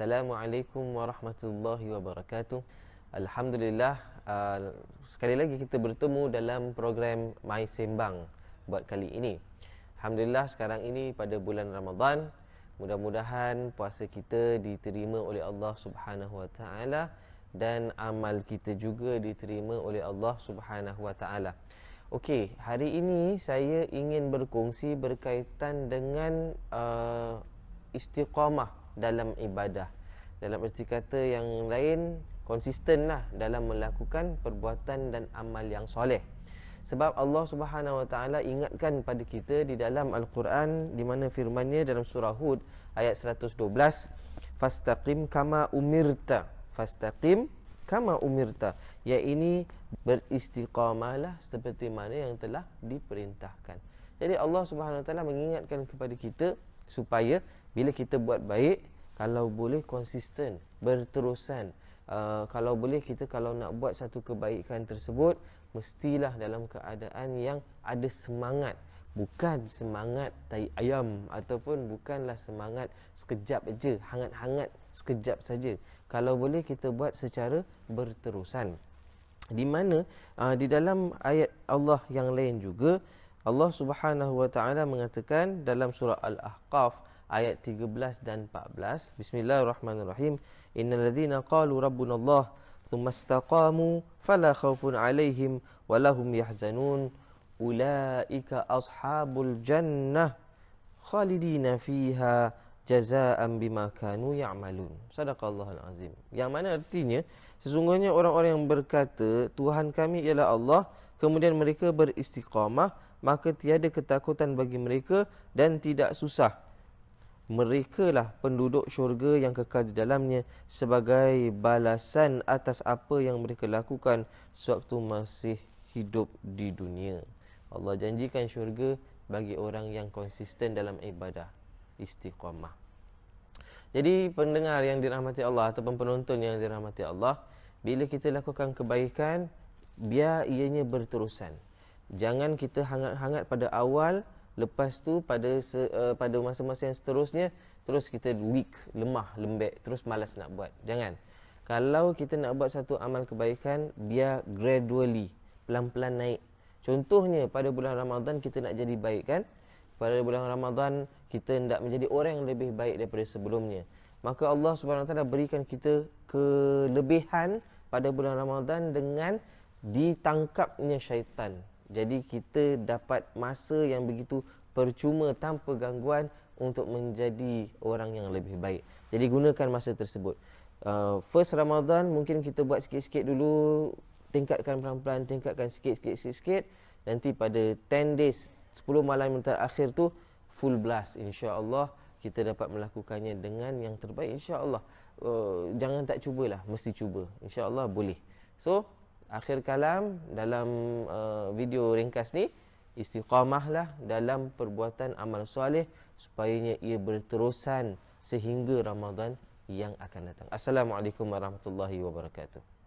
Assalamualaikum warahmatullahi wabarakatuh. Alhamdulillah uh, sekali lagi kita bertemu dalam program My Sembang buat kali ini. Alhamdulillah sekarang ini pada bulan Ramadan, mudah-mudahan puasa kita diterima oleh Allah Subhanahu dan amal kita juga diterima oleh Allah Subhanahu Okey, hari ini saya ingin berkongsi berkaitan dengan uh, istiqamah dalam ibadah dalam erti kata yang lain konsisten lah dalam melakukan perbuatan dan amal yang soleh sebab Allah Subhanahu Wa Taala ingatkan pada kita di dalam Al-Quran di mana firmannya dalam surah Hud ayat 112 fastaqim kama umirta fastaqim kama umirta ini beristiqamalah seperti mana yang telah diperintahkan jadi Allah Subhanahu Wa Taala mengingatkan kepada kita supaya bila kita buat baik kalau boleh konsisten berterusan uh, kalau boleh kita kalau nak buat satu kebaikan tersebut mestilah dalam keadaan yang ada semangat bukan semangat tai ayam ataupun bukanlah semangat sekejap je hangat-hangat sekejap saja kalau boleh kita buat secara berterusan di mana uh, di dalam ayat Allah yang lain juga Allah Subhanahu Wa Taala mengatakan dalam surah Al-Ahqaf ayat 13 dan 14 Bismillahirrahmanirrahim innalladhina qalu rabbunallah thumma istaqamu fala khaufun alaihim walahum yahzanun ulaika ashabul jannah khalidina fiha jazaan bima kanu ya'malun sadaqallahul Alazim. yang mana artinya sesungguhnya orang-orang yang berkata tuhan kami ialah Allah kemudian mereka beristiqamah maka tiada ketakutan bagi mereka dan tidak susah. Mereka lah penduduk syurga yang kekal di dalamnya sebagai balasan atas apa yang mereka lakukan sewaktu masih hidup di dunia. Allah janjikan syurga bagi orang yang konsisten dalam ibadah istiqamah. Jadi pendengar yang dirahmati Allah ataupun penonton yang dirahmati Allah, bila kita lakukan kebaikan, biar ianya berterusan jangan kita hangat-hangat pada awal lepas tu pada se, uh, pada masa-masa yang seterusnya terus kita weak lemah lembek terus malas nak buat jangan kalau kita nak buat satu amal kebaikan biar gradually pelan-pelan naik contohnya pada bulan Ramadan kita nak jadi baik kan pada bulan Ramadan kita nak menjadi orang yang lebih baik daripada sebelumnya maka Allah Subhanahu berikan kita kelebihan pada bulan Ramadan dengan ditangkapnya syaitan jadi kita dapat masa yang begitu percuma tanpa gangguan untuk menjadi orang yang lebih baik. Jadi gunakan masa tersebut. Uh, first Ramadan mungkin kita buat sikit-sikit dulu, tingkatkan pelan-pelan, tingkatkan sikit-sikit sikit-sikit. Nanti pada 10 days, 10 malam yang terakhir tu full blast insya-Allah kita dapat melakukannya dengan yang terbaik insya-Allah. Uh, jangan tak cubalah, mesti cuba. Insya-Allah boleh. So, akhir kalam dalam uh, video ringkas ni istiqamahlah dalam perbuatan amal soleh supaya ia berterusan sehingga Ramadan yang akan datang. Assalamualaikum warahmatullahi wabarakatuh.